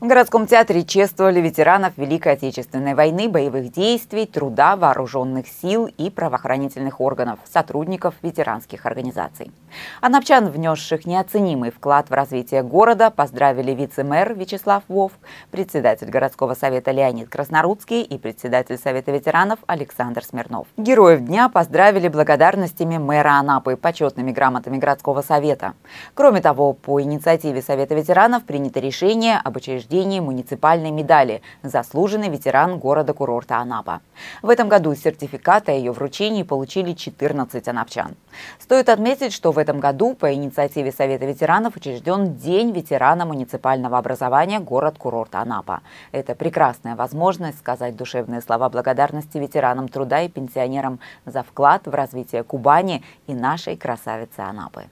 В городском театре чествовали ветеранов Великой Отечественной войны, боевых действий, труда, вооруженных сил и правоохранительных органов, сотрудников ветеранских организаций. Анапчан, внесших неоценимый вклад в развитие города, поздравили вице-мэр Вячеслав Вовк, председатель городского совета Леонид Краснорудский и председатель Совета ветеранов Александр Смирнов. Героев дня поздравили благодарностями мэра Анапы, почетными грамотами городского совета. Кроме того, по инициативе Совета ветеранов принято решение об учреждении награждении муниципальной медали «Заслуженный ветеран города-курорта Анапа». В этом году сертификат о ее вручении получили 14 анапчан. Стоит отметить, что в этом году по инициативе Совета ветеранов учрежден День ветерана муниципального образования город курорта Анапа. Это прекрасная возможность сказать душевные слова благодарности ветеранам труда и пенсионерам за вклад в развитие Кубани и нашей красавицы Анапы.